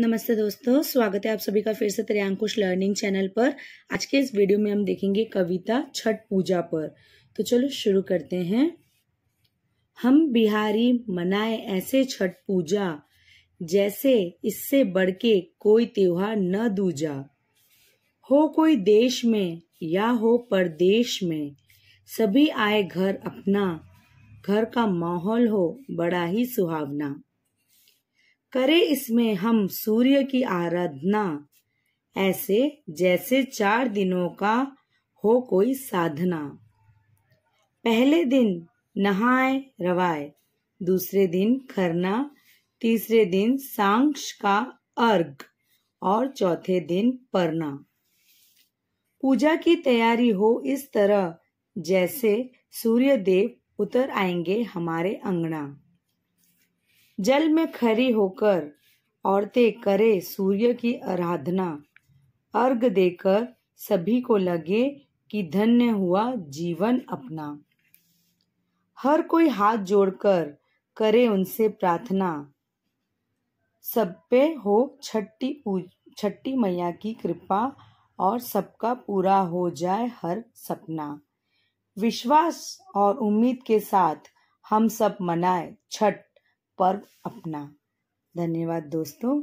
नमस्ते दोस्तों स्वागत है आप सभी का फिर से त्रियांकुश लर्निंग चैनल पर आज के इस वीडियो में हम देखेंगे कविता छठ पूजा पर तो चलो शुरू करते हैं हम बिहारी मनाए ऐसे छठ पूजा जैसे इससे बढ़ के कोई त्योहार न दूजा हो कोई देश में या हो परदेश में सभी आए घर अपना घर का माहौल हो बड़ा ही सुहावना करे इसमें हम सूर्य की आराधना ऐसे जैसे चार दिनों का हो कोई साधना पहले दिन नहाए रवाए दूसरे दिन खरना तीसरे दिन सांक्ष का अर्घ और चौथे दिन परना पूजा की तैयारी हो इस तरह जैसे सूर्य देव उतर आएंगे हमारे अंगना जल में खरी होकर औरतें करे सूर्य की आराधना अर्घ देकर सभी को लगे कि धन्य हुआ जीवन अपना हर कोई हाथ जोड़कर करे उनसे प्रार्थना सब पे हो छठी छठी मैया की कृपा और सबका पूरा हो जाए हर सपना विश्वास और उम्मीद के साथ हम सब मनाए छठ पर्व अपना धन्यवाद दोस्तों